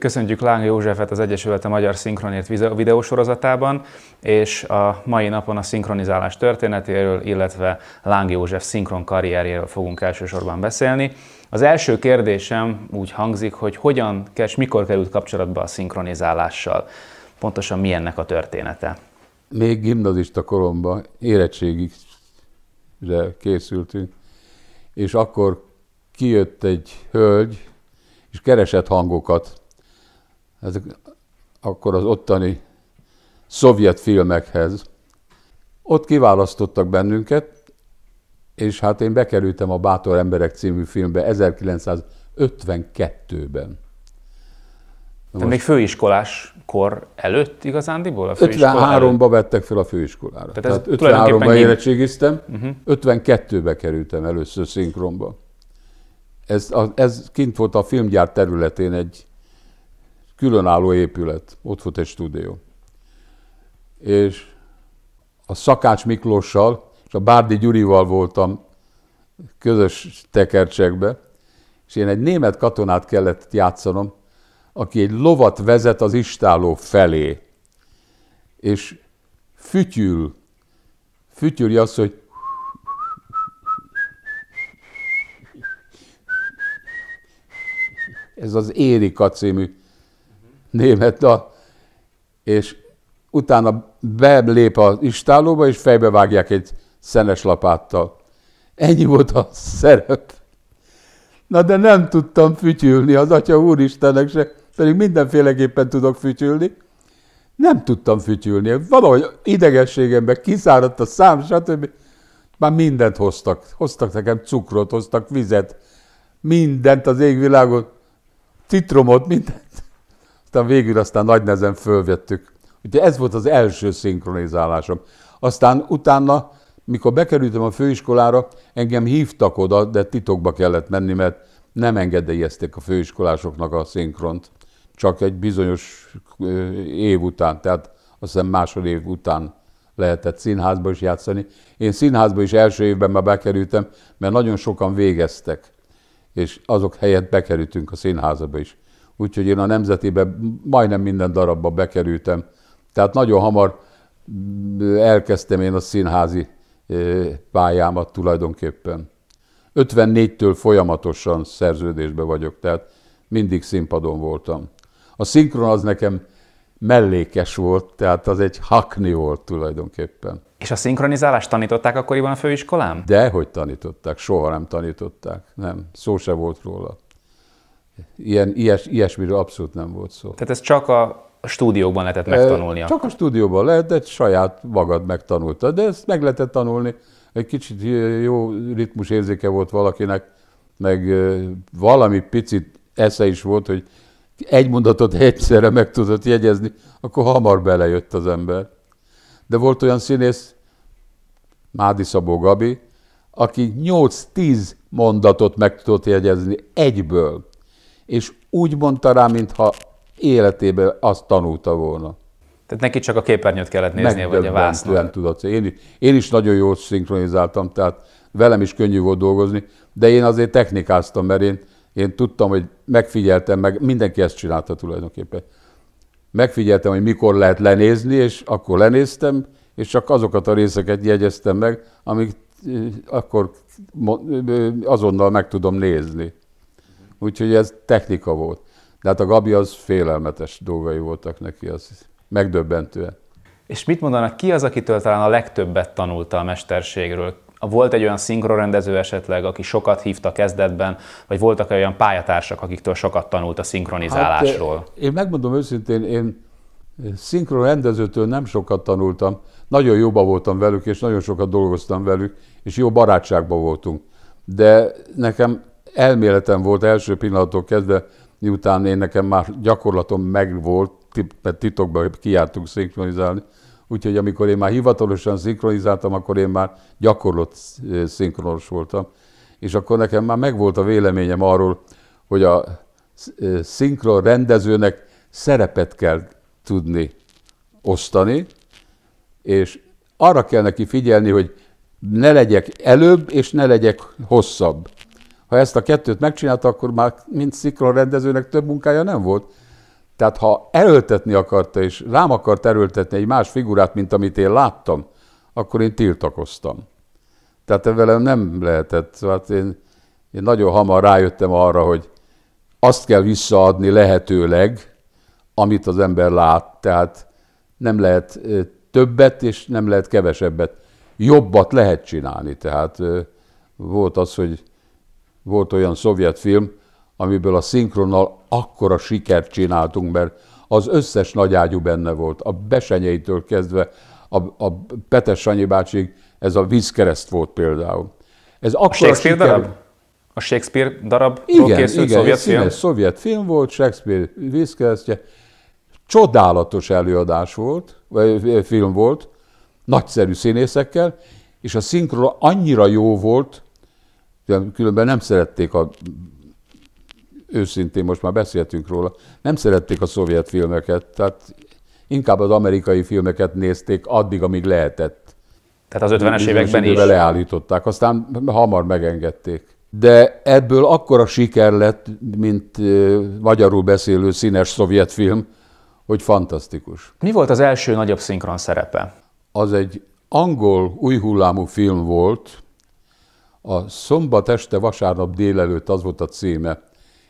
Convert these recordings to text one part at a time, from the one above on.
Köszöntjük Láng Józsefet az Egyesület a Magyar Szinkronért videósorozatában, és a mai napon a szinkronizálás történetéről, illetve Láng József szinkron karrierjéről fogunk elsősorban beszélni. Az első kérdésem úgy hangzik, hogy hogyan és mikor került kapcsolatba a szinkronizálással? Pontosan milyennek a története? Még gimnazista koromban érettségigre készültünk, és akkor kijött egy hölgy, és keresett hangokat ezek akkor az ottani szovjet filmekhez. Ott kiválasztottak bennünket, és hát én bekerültem a Bátor Emberek című filmbe 1952-ben. Most, még főiskolás kor előtt igazándiból? A 53-ba vettek fel a főiskolára. Tehát, Tehát 53-ban érettségiztem, uh-huh. Mhm. 52-be kerültem először szinkronba. Ez, a, ez kint volt a filmgyár területén egy különálló épület, ott volt egy stúdió. És a Szakács Miklóssal és a Bárdi Gyurival voltam közös tekercsekbe, és én egy német katonát kellett játszanom, aki egy lovat vezet az istáló felé, és fütyül, fütyülje azt, hogy ez az Érika című német dal, és utána belép az istálóba, és vágják egy szenes lapáttal. Ennyi volt a szerep. Na de nem tudtam fütyülni, az Atya Úristenek se, pedig mindenféleképpen tudok fütyülni. Nem tudtam fütyülni. Valahogy idegességemben kiszáradt a szám, stb. Már mindent hoztak. Hoztak nekem cukrot, hoztak vizet, mindent az égvilágot, citromot, mindent. Aztán végül aztán nagy nezen fölvettük. Ugye ez volt az első szinkronizálásom. Aztán utána, mikor bekerültem a főiskolára, engem hívtak oda, de titokba kellett menni, mert nem engedélyezték a főiskolásoknak a szinkront, csak egy bizonyos év után, tehát azt hiszem másod év után lehetett színházba is játszani. Én színházba is első évben már bekerültem, mert nagyon sokan végeztek, és azok helyett bekerültünk a színházba is úgyhogy én a nemzetibe majdnem minden darabba bekerültem. Tehát nagyon hamar mm, elkezdtem én a színházi pályámat tulajdonképpen. 54-től folyamatosan szerződésbe vagyok, tehát mindig színpadon voltam. A szinkron az nekem mellékes volt, tehát az egy hakni volt tulajdonképpen. És a szinkronizálást tanították akkoriban a főiskolám? De hogy tanították, soha nem tanították, nem, szó se volt róla. Ilyen, ilyes, ilyesmiről abszolút nem volt szó. Tehát ez csak a stúdióban lehetett megtanulni. Csak a stúdióban lehetett, saját magad megtanulta, de ezt meg lehetett tanulni. Egy kicsit jó ritmus érzéke volt valakinek, meg valami picit esze is volt, hogy egy mondatot egyszerre meg tudott jegyezni, akkor hamar belejött az ember. De volt olyan színész, Mádi Szabó Gabi, aki 8-10 mondatot meg tudott jegyezni egyből és úgy mondta rá, mintha életében azt tanulta volna. Tehát neki csak a képernyőt kellett néznie, vagy a vásznat. tudod. Én én is nagyon jól szinkronizáltam, tehát velem is könnyű volt dolgozni, de én azért technikáztam, mert én, én tudtam, hogy megfigyeltem, meg mindenki ezt csinálta tulajdonképpen. Megfigyeltem, hogy mikor lehet lenézni, és akkor lenéztem, és csak azokat a részeket jegyeztem meg, amik eh, akkor eh, azonnal meg tudom nézni. Úgyhogy ez technika volt. De hát a Gabi az félelmetes dolgai voltak neki, az megdöbbentően. És mit mondanak, ki az, akitől talán a legtöbbet tanulta a mesterségről? Volt egy olyan szinkronrendező esetleg, aki sokat hívta kezdetben, vagy voltak olyan pályatársak, akiktől sokat tanult a szinkronizálásról? Hát, eh, én megmondom őszintén, én szinkronrendezőtől nem sokat tanultam. Nagyon jóba voltam velük, és nagyon sokat dolgoztam velük, és jó barátságban voltunk. De nekem elméletem volt első pillanattól kezdve, miután én nekem már gyakorlatom megvolt, mert titokban kiártunk szinkronizálni, úgyhogy amikor én már hivatalosan szinkronizáltam, akkor én már gyakorlott szinkronos voltam, és akkor nekem már megvolt a véleményem arról, hogy a szinkron rendezőnek szerepet kell tudni osztani, és arra kell neki figyelni, hogy ne legyek előbb, és ne legyek hosszabb. Ha ezt a kettőt megcsinálta, akkor már mint sziklon rendezőnek több munkája nem volt. Tehát ha erőltetni akarta, és rám akart erőltetni egy más figurát, mint amit én láttam, akkor én tiltakoztam. Tehát velem nem lehetett. Hát én, én nagyon hamar rájöttem arra, hogy azt kell visszaadni lehetőleg, amit az ember lát. Tehát nem lehet többet, és nem lehet kevesebbet. Jobbat lehet csinálni. Tehát volt az, hogy volt olyan szovjet film, amiből a szinkronnal akkora sikert csináltunk, mert az összes nagyágyú benne volt, a besenyeitől kezdve, a, a Petes Sanyi bácsig, ez a vízkereszt volt például. Ez a Shakespeare siker... darab? A Shakespeare darab igen, készült igen, szovjet film? Igen, szovjet film volt, Shakespeare vízkeresztje. Csodálatos előadás volt, vagy film volt, nagyszerű színészekkel, és a szinkron annyira jó volt, különben nem szerették a őszintén most már beszéltünk róla, nem szerették a szovjet filmeket, tehát inkább az amerikai filmeket nézték addig, amíg lehetett. Tehát az 50-es években is. leállították, aztán hamar megengedték. De ebből akkora siker lett, mint magyarul beszélő színes szovjet film, hogy fantasztikus. Mi volt az első nagyobb szinkron szerepe? Az egy angol új hullámú film volt, a szombat este, vasárnap délelőtt az volt a címe,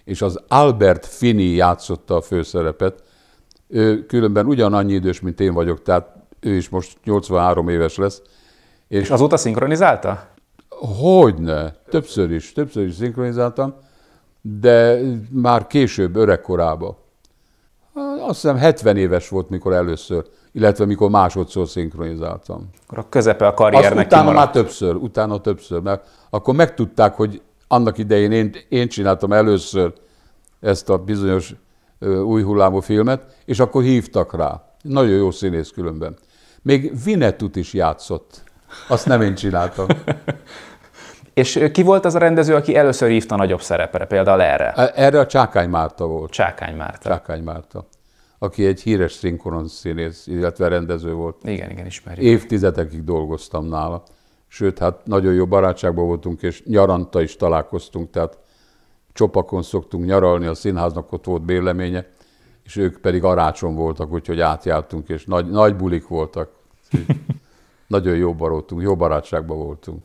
és az Albert Fini játszotta a főszerepet. Ő különben ugyanannyi idős, mint én vagyok, tehát ő is most 83 éves lesz. És, és azóta szinkronizálta? Hogyne, többször is, többször is szinkronizáltam, de már később, öregkorában. Azt hiszem 70 éves volt, mikor először illetve mikor másodszor szinkronizáltam. Akkor a közepe a karriernek Azt utána kimaradt. már többször, utána többször, mert akkor megtudták, hogy annak idején én, én csináltam először ezt a bizonyos új hullámú filmet, és akkor hívtak rá. Nagyon jó színész különben. Még Vinetut is játszott. Azt nem én csináltam. És ki volt az a rendező, aki először hívta nagyobb szerepre, például erre? Erre a Csákány Márta volt. Csákány Márta. Csákány Márta aki egy híres szinkron színész, illetve rendező volt. Igen, igen, ismerjük. Évtizedekig dolgoztam nála. Sőt, hát nagyon jó barátságban voltunk, és nyaranta is találkoztunk, tehát csopakon szoktunk nyaralni, a színháznak ott volt béleménye, és ők pedig arácson voltak, úgyhogy átjártunk, és nagy, nagy bulik voltak. nagyon jó barótunk, jó barátságban voltunk.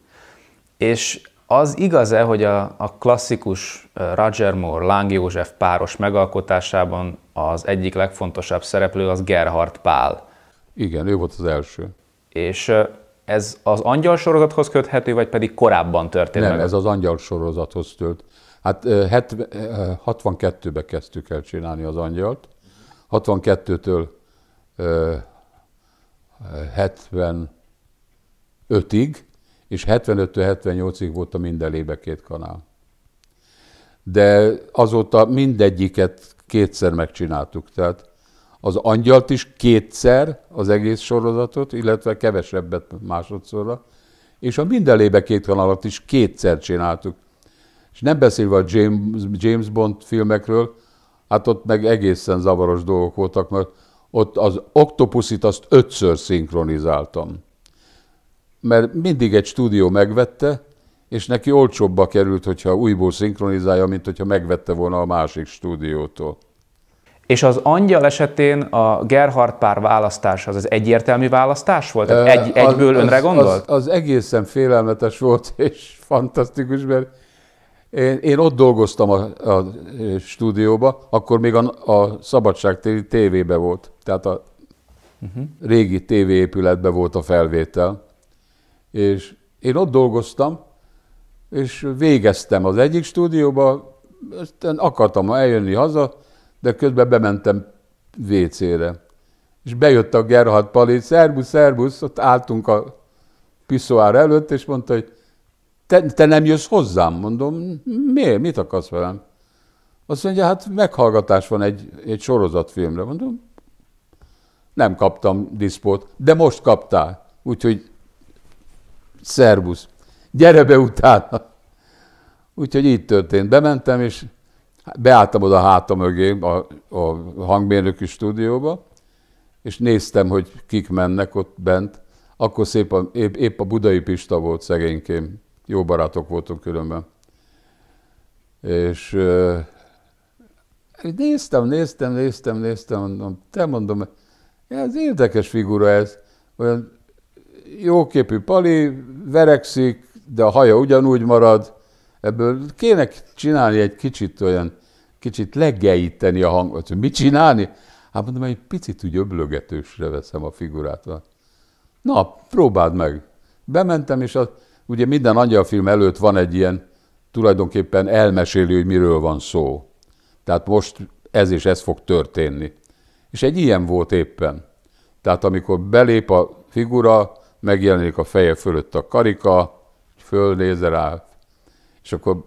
És az igaz-e, hogy a, a klasszikus Roger Moore, Láng József páros megalkotásában az egyik legfontosabb szereplő az Gerhard Pál? Igen, ő volt az első. És ez az angyal sorozathoz köthető, vagy pedig korábban történt? Nem, meg? ez az angyal sorozathoz tölt. Hát 62 be kezdtük el csinálni az angyalt, 62-től 75-ig és 75-78-ig volt a minden lébe két kanál. De azóta mindegyiket kétszer megcsináltuk, tehát az angyalt is kétszer, az egész sorozatot, illetve kevesebbet másodszorra, és a lébe két kanalat is kétszer csináltuk. És nem beszélve a James, James Bond filmekről, hát ott meg egészen zavaros dolgok voltak, mert ott az oktopuszit azt ötször szinkronizáltam mert mindig egy stúdió megvette, és neki olcsóbbba került, hogyha újból szinkronizálja, mint hogyha megvette volna a másik stúdiótól. És az angyal esetén a Gerhard pár választás az, az egyértelmű választás volt? Tehát egy, az, egyből az, önre gondolt? Az, az egészen félelmetes volt, és fantasztikus, mert én, én ott dolgoztam a, a stúdióba, akkor még a, a Szabadság tévébe volt, tehát a uh-huh. régi tévéépületben volt a felvétel. És én ott dolgoztam, és végeztem az egyik stúdióba, aztán akartam eljönni haza, de közben bementem WC-re. És bejött a Gerhard Pali, szervusz, szervusz, ott álltunk a piszoár előtt, és mondta, hogy te, te nem jössz hozzám? Mondom, miért? Mit akarsz velem? Azt mondja, hát meghallgatás van egy, egy sorozatfilmre. Mondom, nem kaptam diszpót, de most kaptál. Úgyhogy szervusz, gyere be utána. Úgyhogy így történt. Bementem, és beálltam oda hátam mögé a, a hangmérnöki stúdióba, és néztem, hogy kik mennek ott bent. Akkor szép a, épp, épp a budai Pista volt szegénykém. Jó barátok voltunk különben. És euh, néztem, néztem, néztem, néztem, mondom, te mondom, ez érdekes figura ez. Olyan jóképű pali, verekszik, de a haja ugyanúgy marad. Ebből kéne csinálni egy kicsit olyan, kicsit leggeíteni a hangot. Mit csinálni? Hát mondom, egy picit úgy öblögetősre veszem a figurát. Na, próbáld meg. Bementem, és az, ugye minden angyalfilm előtt van egy ilyen, tulajdonképpen elmeséli, hogy miről van szó. Tehát most ez és ez fog történni. És egy ilyen volt éppen. Tehát amikor belép a figura, megjelenik a feje fölött a karika, fölnéz rá, és akkor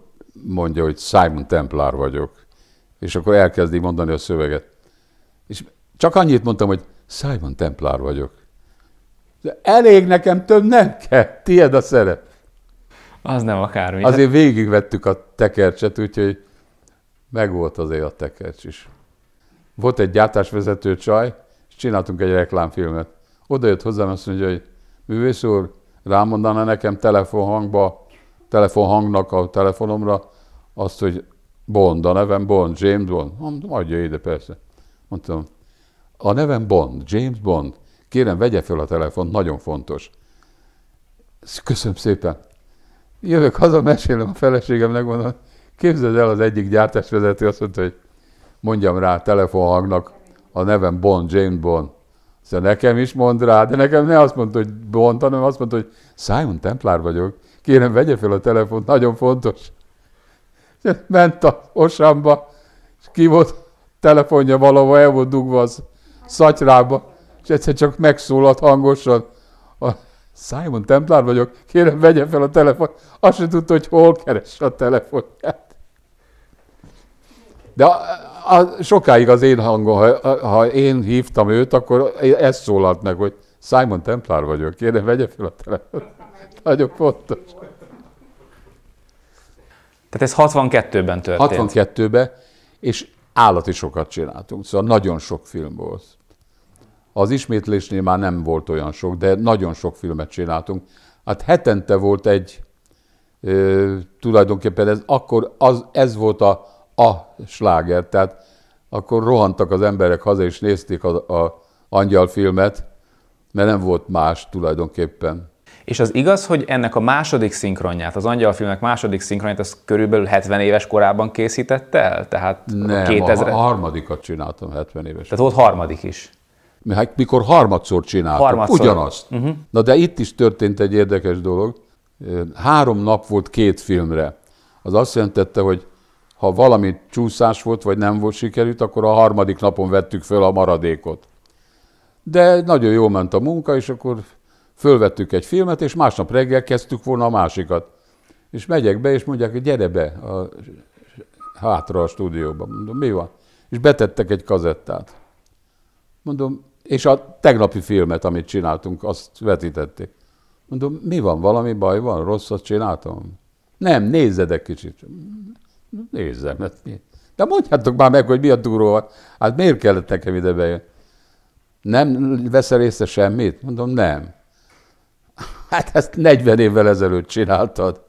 mondja, hogy Simon Templar vagyok. És akkor elkezdi mondani a szöveget. És csak annyit mondtam, hogy Simon Templar vagyok. De elég nekem, több nem kell, tied a szerep. Az nem akármi. Hát- azért végigvettük a tekercset, úgyhogy megvolt azért a tekercs is. Volt egy gyártásvezető csaj, és csináltunk egy reklámfilmet. Oda jött hozzám, azt mondja, hogy Művész úr, rámondaná nekem telefonhangba, telefonhangnak a telefonomra azt, hogy Bond, a nevem Bond, James Bond. Mondtam, adja ide, persze. Mondtam, a nevem Bond, James Bond. Kérem, vegye fel a telefon, nagyon fontos. Köszönöm szépen. Jövök haza, mesélem a feleségemnek, mondom, képzeld el, az egyik gyártásvezető azt mondta, hogy mondjam rá telefonhangnak, a nevem Bond, James Bond. Szóval nekem is mond rá, de nekem ne azt mondta, hogy Bont, hanem azt mondta, hogy szájon Templár vagyok. Kérem, vegye fel a telefont, nagyon fontos. Szóval ment a osamba, és ki volt telefonja valahol, el volt dugva az szatyrába, és egyszer csak megszólalt hangosan, a Simon Templár vagyok, kérem, vegye fel a telefon. Azt sem tudta, hogy hol keres a telefonját. De a, a, sokáig az én hangom, ha, ha én hívtam őt, akkor ezt szólalt meg, hogy Simon Templar vagyok, kérem, vegye fel a telefont. Nagyon fontos. Tehát ez 62-ben történt. 62-ben, és állati sokat csináltunk, szóval nagyon sok film volt. Az ismétlésnél már nem volt olyan sok, de nagyon sok filmet csináltunk. Hát hetente volt egy, ö, tulajdonképpen ez, akkor az, ez volt a a sláger. Tehát akkor rohantak az emberek haza, és nézték az a angyal filmet, mert nem volt más tulajdonképpen. És az igaz, hogy ennek a második szinkronját, az angyalfilmek második szinkronját, az körülbelül 70 éves korában készítette el? Tehát nem, 2000... a harmadikat csináltam 70 éves. Tehát volt harmadik is. Hát mikor harmadszor csináltam, harmadszor. ugyanazt. Uh-huh. Na de itt is történt egy érdekes dolog. Három nap volt két filmre. Az azt jelentette, hogy ha valami csúszás volt, vagy nem volt sikerült, akkor a harmadik napon vettük föl a maradékot. De nagyon jól ment a munka, és akkor fölvettük egy filmet, és másnap reggel kezdtük volna a másikat. És megyek be, és mondják, hogy gyere be a, hátra a stúdióba. Mondom, mi van? És betettek egy kazettát. Mondom, és a tegnapi filmet, amit csináltunk, azt vetítették. Mondom, mi van, valami baj van, rosszat csináltam? Nem, nézzed egy kicsit. Nézzem, mert hát mi? De mondjátok már meg, hogy mi a duró Hát miért kellett nekem ide bejön? Nem veszel észre semmit? Mondom, nem. Hát ezt 40 évvel ezelőtt csináltad.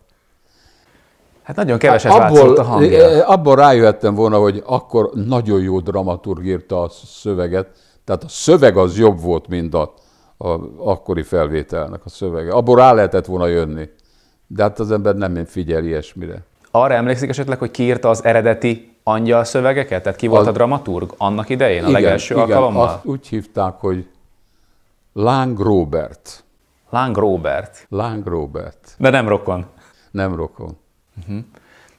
Hát nagyon keveset hát abból, a hangja. Abból rájöhettem volna, hogy akkor nagyon jó dramaturg írta a szöveget, tehát a szöveg az jobb volt, mint a, a akkori felvételnek a szövege. Abból rá lehetett volna jönni. De hát az ember nem figyel ilyesmire. Arra emlékszik esetleg, hogy kiírta az eredeti angyal szövegeket? Tehát ki volt a, a dramaturg annak idején, igen, a legelső igen, alkalommal? Azt úgy hívták, hogy Láng Robert. Láng Robert. Láng Robert. De nem rokon. Nem rokon. Uh-huh.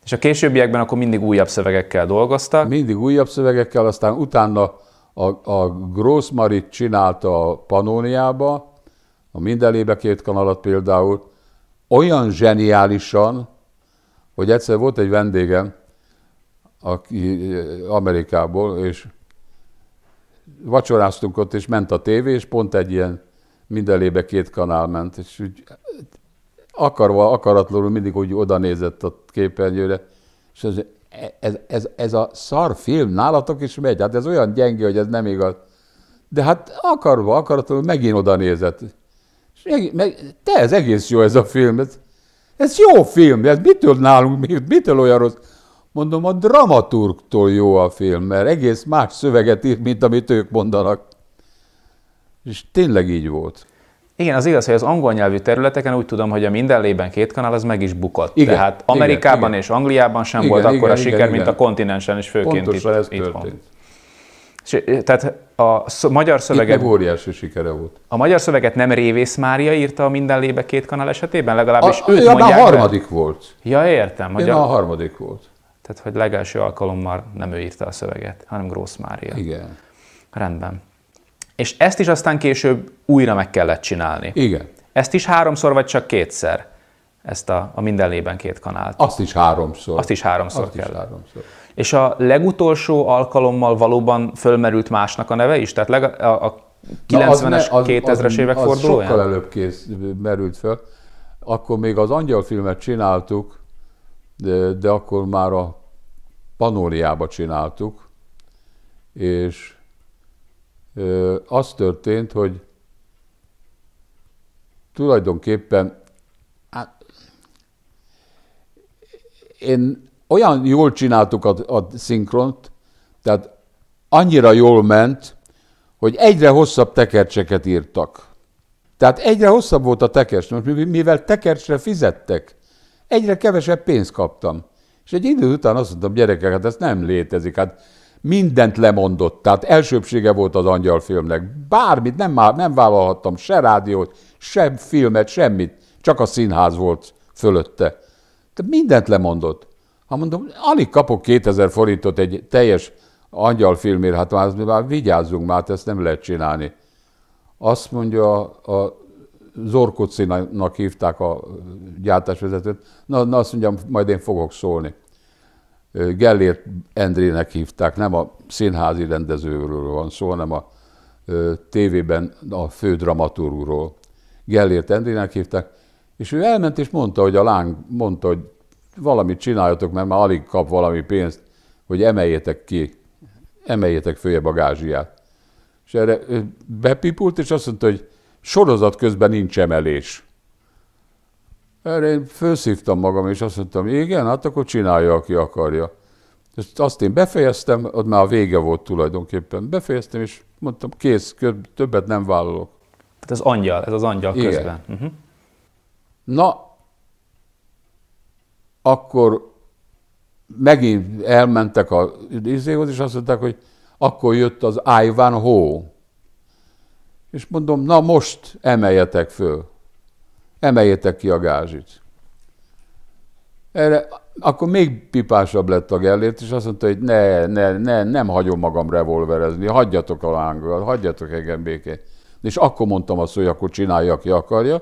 És a későbbiekben akkor mindig újabb szövegekkel dolgoztak? Mindig újabb szövegekkel, aztán utána a, a Grossmarit csinálta a Panóniába, a Mindelébe két kanalat például, olyan zseniálisan, hogy egyszer volt egy vendégem, aki eh, Amerikából, és vacsoráztunk ott, és ment a tévé, és pont egy ilyen mindenlébe két kanál ment, és úgy eh, akarva, akaratlanul mindig úgy oda nézett a képernyőre, és ez, ez, ez, ez a szar film nálatok is megy, hát ez olyan gyenge, hogy ez nem igaz. De hát akarva, akaratlanul megint oda nézett. És meg, meg, te, ez egész jó ez a film, ez, ez jó film, ez mitől nálunk, mitől olyan rossz? Mondom, a dramaturgtól jó a film, mert egész más szöveget ír, mint amit ők mondanak. És tényleg így volt. Igen, az igaz, hogy az angol nyelvű területeken úgy tudom, hogy a minden lében két kanál az meg is bukott. Igen, Tehát Amerikában igen, és Angliában sem igen, volt akkor akkora igen, siker, igen. mint a kontinensen, és főként Pontosan itt, ez itt történt. van tehát a magyar szöveget... Itt meg óriási sikere volt. A magyar szöveget nem Révész Mária írta a Minden Lébe két kanál esetében? Legalábbis a, őt ja, mondják. a harmadik be. volt. Ja, értem. Hogy a, a harmadik volt. Tehát, hogy legelső alkalommal nem ő írta a szöveget, hanem Grósz Mária. Igen. Rendben. És ezt is aztán később újra meg kellett csinálni. Igen. Ezt is háromszor, vagy csak kétszer? Ezt a, a Minden Lében két kanált. Azt is háromszor. Azt is háromszor Azt kell. Is háromszor. És a legutolsó alkalommal valóban fölmerült másnak a neve is? Tehát leg, a, a 90-es, 2000-es évek az fordulóján? sokkal előbb kész, merült föl. Akkor még az angyalfilmet csináltuk, de, de akkor már a Panóriába csináltuk, és e, az történt, hogy tulajdonképpen hát, én olyan jól csináltuk a, a szinkront, tehát annyira jól ment, hogy egyre hosszabb tekercseket írtak. Tehát egyre hosszabb volt a tekercs, most mivel tekercsre fizettek, egyre kevesebb pénzt kaptam. És egy idő után azt mondtam, gyerekek, hát ez nem létezik, hát mindent lemondott, tehát elsőbsége volt az angyalfilmnek. Bármit nem, nem vállalhattam, se rádiót, sem filmet, semmit, csak a színház volt fölötte. Tehát mindent lemondott. Ha mondom, alig kapok 2000 forintot egy teljes angyalfilmért, hát már, már vigyázzunk már, hát ezt nem lehet csinálni. Azt mondja a, a Zorkocinak hívták a gyártásvezetőt, na, na azt mondja, majd én fogok szólni. Gellért Endrének hívták, nem a színházi rendezőről van szó, hanem a tévében a fő dramaturgról. Gellért Endrének hívták, és ő elment és mondta, hogy a láng, mondta, hogy valamit csináljatok, mert már alig kap valami pénzt, hogy emeljétek ki, emeljétek följebb a gázsiát. És erre bepipult, és azt mondta, hogy sorozat közben nincs emelés. Erre én felszívtam magam, és azt mondtam, igen, hát akkor csinálja, aki akarja. És azt én befejeztem, ott már a vége volt tulajdonképpen. Befejeztem, és mondtam, kész, többet nem vállalok. Tehát ez angyal, ez az angyal igen. közben. Uh-huh. Na, akkor megint elmentek a izéhoz, és azt mondták, hogy akkor jött az Ivan Ho. És mondom, na most emeljetek föl, emeljetek, ki a gázsit. Erre akkor még pipásabb lett a Gellért, és azt mondta, hogy ne, ne, ne, nem hagyom magam revolverezni, hagyjatok a lángot, hagyjatok engem békén. És akkor mondtam azt, hogy akkor csinálja, aki akarja,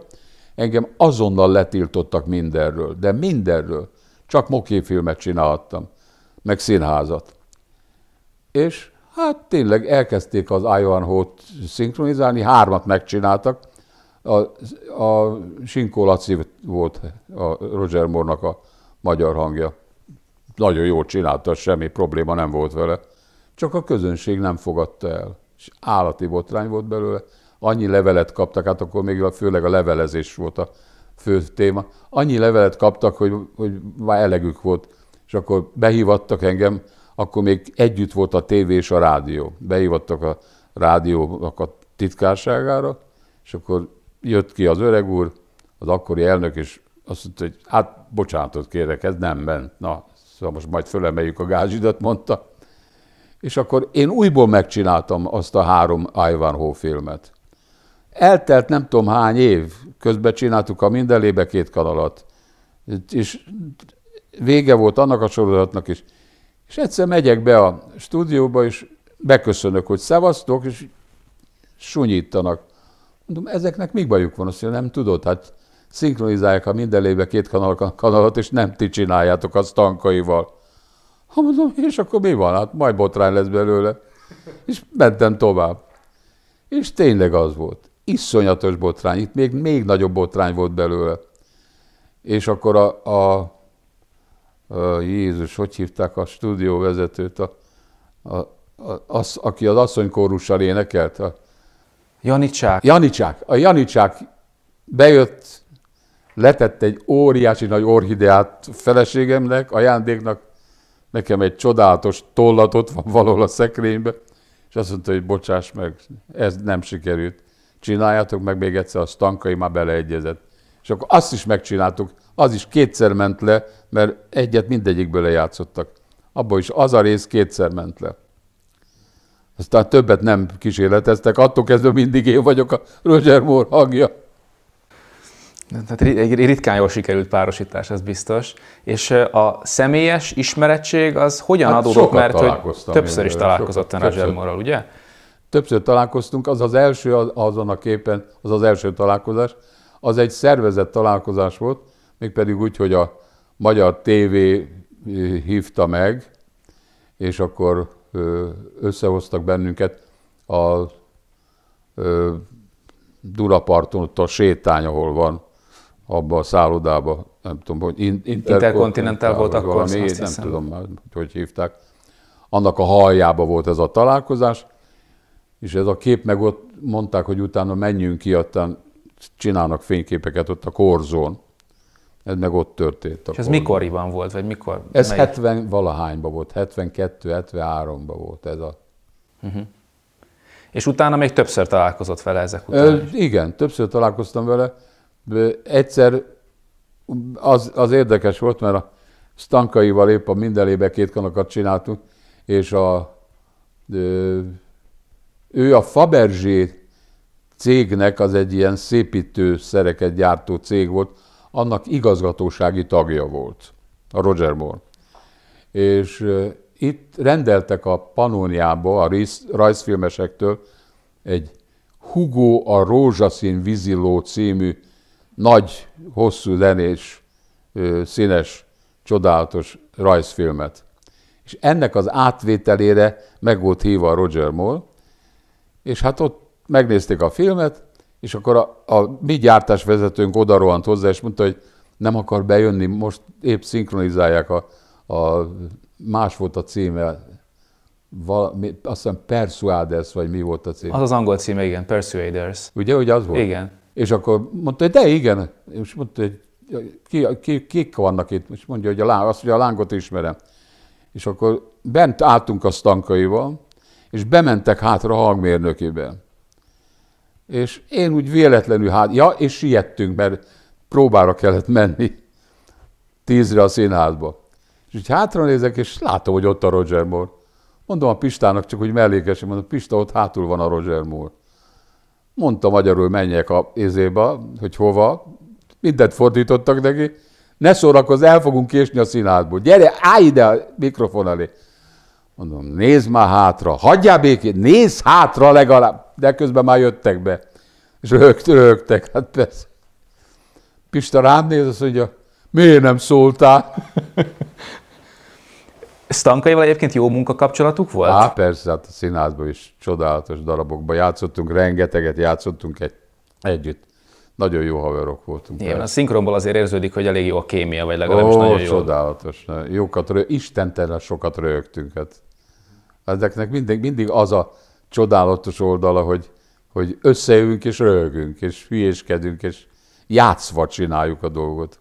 engem azonnal letiltottak mindenről, de mindenről. Csak mokéfilmet csinálhattam, meg színházat. És hát tényleg elkezdték az Ivanhoe-t szinkronizálni, hármat megcsináltak. A, a Sinkó Laci volt a Roger Moore-nak a magyar hangja. Nagyon jól csinálta, semmi probléma nem volt vele. Csak a közönség nem fogadta el. És állati botrány volt belőle annyi levelet kaptak, hát akkor még főleg a levelezés volt a fő téma, annyi levelet kaptak, hogy, hogy már elegük volt, és akkor behívattak engem, akkor még együtt volt a tévé és a rádió. Behívattak a rádiónak a titkárságára, és akkor jött ki az öreg úr, az akkori elnök, és azt mondta, hogy hát bocsánatot kérek, ez nem ment. Na, szóval most majd fölemeljük a gázsidat, mondta. És akkor én újból megcsináltam azt a három Ivanhoe filmet. Eltelt nem tudom hány év, közben csináltuk a mindenlébe két kanalat, és vége volt annak a sorozatnak is. És egyszer megyek be a stúdióba, és beköszönök, hogy szevasztok, és sunyítanak. Mondom, ezeknek mi bajuk van? Azt mondja, nem tudod, hát szinkronizálják a minden lébe két kanal, kanalat, és nem ti csináljátok azt tankaival. Ha mondom, és akkor mi van? Hát majd botrány lesz belőle. És mentem tovább. És tényleg az volt iszonyatos botrány, itt még, még nagyobb botrány volt belőle. És akkor a, a, a Jézus, hogy hívták a stúdióvezetőt, a, a, a, az, aki az asszonykórussal énekelt? A, Janicsák. Janicsák. A Janicsák bejött, letett egy óriási nagy orhideát feleségemnek, ajándéknak, nekem egy csodálatos tollatot van valahol a szekrénybe, és azt mondta, hogy bocsáss meg, ez nem sikerült csináljátok meg még egyszer, a Stankai már beleegyezett. És akkor azt is megcsináltuk, az is kétszer ment le, mert egyet mindegyikből lejátszottak. Abból is az a rész kétszer ment le. Aztán többet nem kísérleteztek, attól kezdve mindig én vagyok a Roger Moore hangja. Tehát egy ritkán jól sikerült párosítás, ez biztos. És a személyes ismerettség az hogyan hát adódott, mert hogy többször is találkozott a Roger Moore-ral, ugye? Többször találkoztunk, az az első, azon a képen, az az első találkozás, az egy szervezett találkozás volt, mégpedig úgy, hogy a Magyar TV hívta meg, és akkor összehoztak bennünket a Dunaparton, ott a sétány, ahol van, abba a szállodába, nem tudom, hogy interkontinentál volt akkor, valami, azt nem hiszem. tudom már, hogy hívták. Annak a haljába volt ez a találkozás, és ez a kép meg ott mondták, hogy utána menjünk ki, aztán csinálnak fényképeket ott a korzón. Ez meg ott történt. És ez korzón. mikoriban volt, vagy mikor? Ez melyik? 70 valahányban volt, 72-73-ban volt ez a... Uh-huh. És utána még többször találkozott vele ezek után? Ö, igen, többször találkoztam vele. Egyszer az, az érdekes volt, mert a Stankaival épp a mindenébe két kanakat csináltunk, és a ö, ő a Fabergé cégnek, az egy ilyen szépítő szereket gyártó cég volt, annak igazgatósági tagja volt, a Roger Moore. És itt rendeltek a Panóniába, a rajzfilmesektől egy Hugo a rózsaszín víziló című nagy, hosszú zenés, színes, csodálatos rajzfilmet. És ennek az átvételére meg volt hívva Roger Moore, és hát ott megnézték a filmet, és akkor a, a mi gyártásvezetőnk odarohant hozzá, és mondta, hogy nem akar bejönni, most épp szinkronizálják a, a más volt a címe, valami, azt hiszem Persuaders, vagy mi volt a címe. Az az angol címe, igen, Persuaders. Ugye, hogy az volt? Igen. És akkor mondta, hogy de igen, és mondta, hogy ki, ki, kik vannak itt, és mondja, hogy a láng, azt, hogy a lángot ismerem. És akkor bent álltunk a stankaival, és bementek hátra a hangmérnökébe. És én úgy véletlenül hát, ja, és siettünk, mert próbára kellett menni tízre a színházba. És így hátra nézek, és látom, hogy ott a Roger Moore. Mondom a Pistának, csak úgy mellékesen mondom, Pista, ott hátul van a Roger Moore. Mondta magyarul, menjek a izébe, hogy hova. Mindent fordítottak neki. Ne szórakozz, el fogunk késni a színházból. Gyere, állj ide a mikrofon elé. Mondom, nézd már hátra, hagyjál békét, nézd hátra legalább. De közben már jöttek be. És rögt, rögtek, hát persze. Pista rám néz, azt mondja, miért nem szóltál? Stankaival egyébként jó munkakapcsolatuk volt? Hát persze, hát a színházban is csodálatos darabokban játszottunk, rengeteget játszottunk egy, együtt. Nagyon jó haverok voltunk. Igen, a szinkronból azért érződik, hogy elég jó a kémia, vagy legalábbis Ó, nagyon jó. csodálatos. Jókat rö... Istentelen sokat rögtünk. Hát ezeknek mindig, mindig az a csodálatos oldala, hogy, hogy összeülünk és röhögünk, és hülyéskedünk, és játszva csináljuk a dolgot.